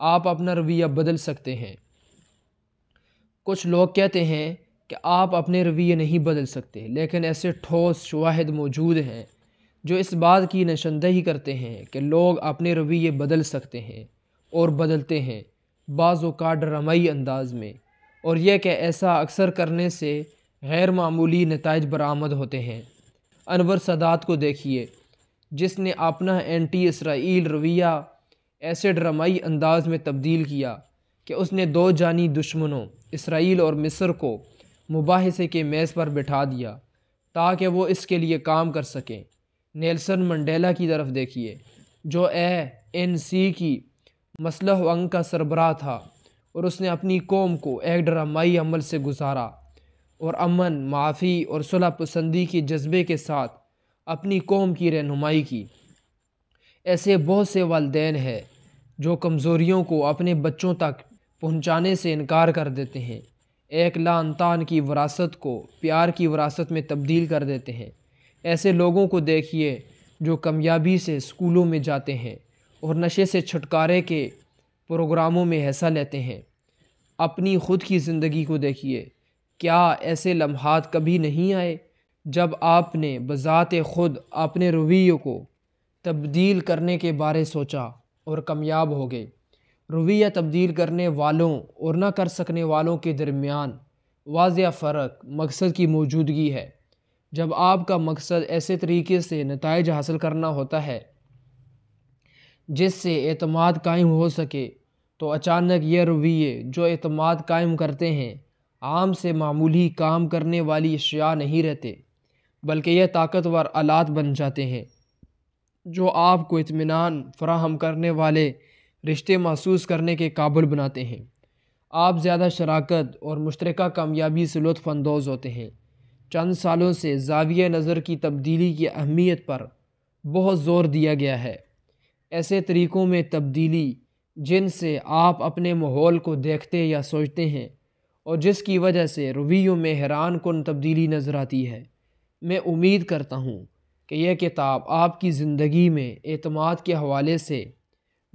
आप अपना रवैया बदल सकते हैं कुछ लोग कहते हैं कि आप अपने रवैये नहीं बदल सकते लेकिन ऐसे ठोस शवाहद मौजूद हैं जो इस बात की नशनदही करते हैं कि लोग अपने रवैये बदल सकते हैं और बदलते हैं बाज़ा ड्रामाई अंदाज में और यह कि ऐसा अक्सर करने से गैर मामूली नतज बरामद होते हैं अनवर सदात को देखिए जिसने अपना एंटी इसराइल रवैया ऐसे ड्रामाई अंदाज में तब्दील किया कि उसने दो जानी दुश्मनों इसराइल और मिस्र को मुबासे के मेज़ पर बिठा दिया ताकि वो इसके लिए काम कर सकें नेल्सन मंडेला की तरफ देखिए जो ए एन सी की मसलह अंग का सरबरा था और उसने अपनी कौम को एक ड्रामाई अमल से गुजारा और अमन माफ़ी और सुलह पसंदी के जज्बे के साथ अपनी कौम की रहनुमाई की ऐसे बहुत से वालदेन हैं जो कमज़ोरियों को अपने बच्चों तक पहुँचाने से इनकार कर देते हैं एक लानतान की वरासत को प्यार की वरासत में तब्दील कर देते हैं ऐसे लोगों को देखिए जो कामयाबी से स्कूलों में जाते हैं और नशे से छुटकारे के प्रोग्रामों में हिस्सा लेते हैं अपनी ख़ुद की ज़िंदगी को देखिए क्या ऐसे लम्हात कभी नहीं आए जब आपने बज़ात ख़ुद अपने रवैयों को तब्दील करने के बारे सोचा और कामयाब हो गए रवैया तब्दील करने वालों और ना कर सकने वालों के दरमियान वाज फ़र्क मकसद की मौजूदगी है जब आपका मकसद ऐसे तरीके से नतज हासिल करना होता है जिससे अतमाद कायम हो सके तो अचानक ये रवैये जो अतमाद कायम करते हैं आम से मामूली काम करने वाली अशिया नहीं रहते बल्कि यह ताकतवर आलात बन जाते हैं जो आपको इतमान फ़राहम करने वाले रिश्ते महसूस करने के काबिल बनाते हैं आप ज़्यादा शराकत और मुश्तरक कामयाबी से लुफानंदोज़ होते हैं चंद सालों से जाविय नज़र की तब्दीली की अहमियत पर बहुत ज़ोर दिया गया है ऐसे तरीक़ों में तब्दीली जिनसे आप अपने माहौल को देखते या सोचते हैं और जिसकी वजह से रवैयों में हैरान कन तब्दीली नज़र आती है मैं उम्मीद करता हूँ कि यह किताब आपकी ज़िंदगी में अतमाद के हवाले से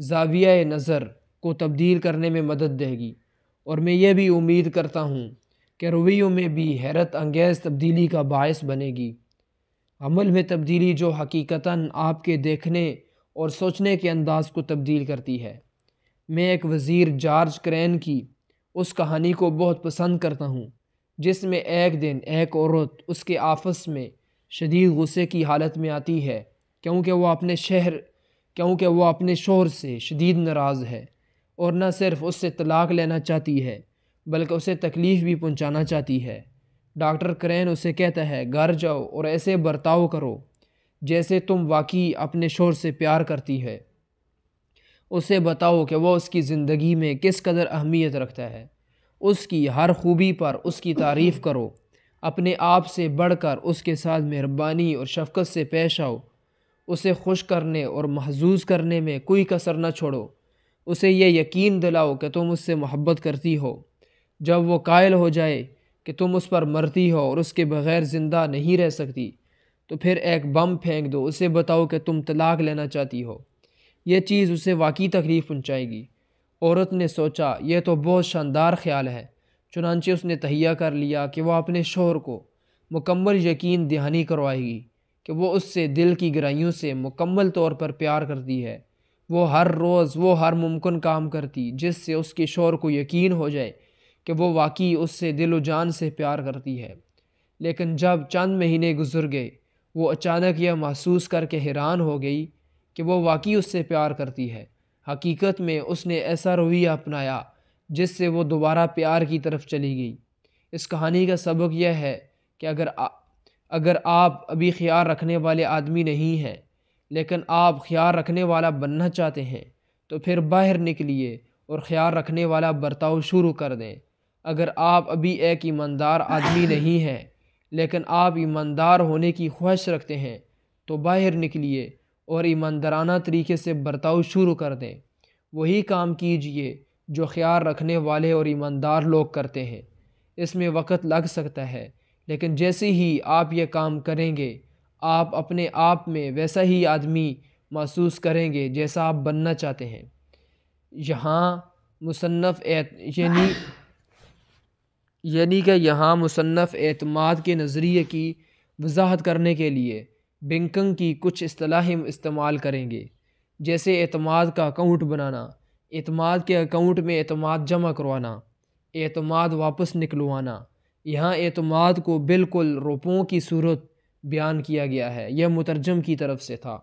जाविया नज़र को तब्दील करने में मदद देगी और मैं ये भी उम्मीद करता हूँ कि रवैयों में भी हैरत अंगेज़ तब्दीली का बायस बनेगी अमल में तब्दीली जो हकीकता आपके देखने और सोचने के अंदाज को तब्दील करती है मैं एक वज़ीर जॉर्ज क्रेन की उस कहानी को बहुत पसंद करता हूँ जिसमें एक दिन एक औरत उसके आफस में शदीद गुस्से की हालत में आती है क्योंकि वह अपने शहर क्योंकि वह अपने शोर से शदीद नाराज़ है और न सिर्फ उससे तलाक लेना चाहती है बल्कि उसे तकलीफ़ भी पहुँचाना चाहती है डॉक्टर करेन उसे कहता है घर जाओ और ऐसे बर्ताव करो जैसे तुम वाकई अपने शोर से प्यार करती है उसे बताओ कि वह उसकी ज़िंदगी में किस कदर अहमियत रखता है उसकी हर खूबी पर उसकी तारीफ़ करो अपने आप से बढ़कर उसके साथ मेहरबानी और शफकत से पेश आओ उसे खुश करने और महजूज करने में कोई कसर न छोड़ो उसे यह यकीन दिलाओ कि तुम उससे मोहब्बत करती हो जब वो कायल हो जाए कि तुम उस पर मरती हो और उसके बग़ैर ज़िंदा नहीं रह सकती तो फिर एक बम फेंक दो उसे बताओ कि तुम तलाक लेना चाहती हो यह चीज़ उसे वाकई तकलीफ़ पहुँचाएगी औरत ने सोचा यह तो बहुत शानदार ख्याल है चुनानचे उसने तहिया कर लिया कि वह अपने शोहर को मुकम्मल यकीन दहानी करवाएगी कि वह उससे दिल की गहराइयों से मुकम्मल तौर पर प्यार करती है वो हर रोज़ वो हर मुमकिन काम करती जिससे उसके शोर को यकीन हो जाए कि वो वाकई उससे दिल व जान से प्यार करती है लेकिन जब चंद महीने गुजर गए वो अचानक यह महसूस करके हैरान हो गई कि वो वाकई उससे प्यार करती है हकीकत में उसने ऐसा रवैया अपनाया जिससे वो दोबारा प्यार की तरफ चली गई इस कहानी का सबक यह है कि अगर आ, अगर आप अभी ख्याल रखने वाले आदमी नहीं हैं लेकिन आप ख्याल रखने वाला बनना चाहते हैं तो फिर बाहर निकलिए और ख्याल रखने वाला बर्ताव शुरू कर दें अगर आप अभी एक ईमानदार आदमी नहीं हैं लेकिन आप ईमानदार होने की ख्वाहिश रखते हैं तो बाहर निकलिए और ईमानदाराना तरीके से बर्ताव शुरू कर दें वही काम कीजिए जो ख्याल रखने वाले और ईमानदार लोग करते हैं इसमें वक़्त लग सकता है लेकिन जैसे ही आप ये काम करेंगे आप अपने आप में वैसा ही आदमी महसूस करेंगे जैसा आप बनना चाहते हैं यहाँ मुसनफ़ यानी यानी कि यहाँ मुसनफ़ एतमाद के नज़रिए की वजाहत करने के लिए बैंकिंग की कुछ असलाहें इस्तेमाल करेंगे जैसे अतमाद का अकाउंट बनाना एतमाद के अकाउंट में एतमाद जमा करवाना एतमाद वापस निकलवाना यहाँ एतमाद को बिल्कुल रोपों की सूरत बयान किया गया है यह मुतरजम की तरफ से था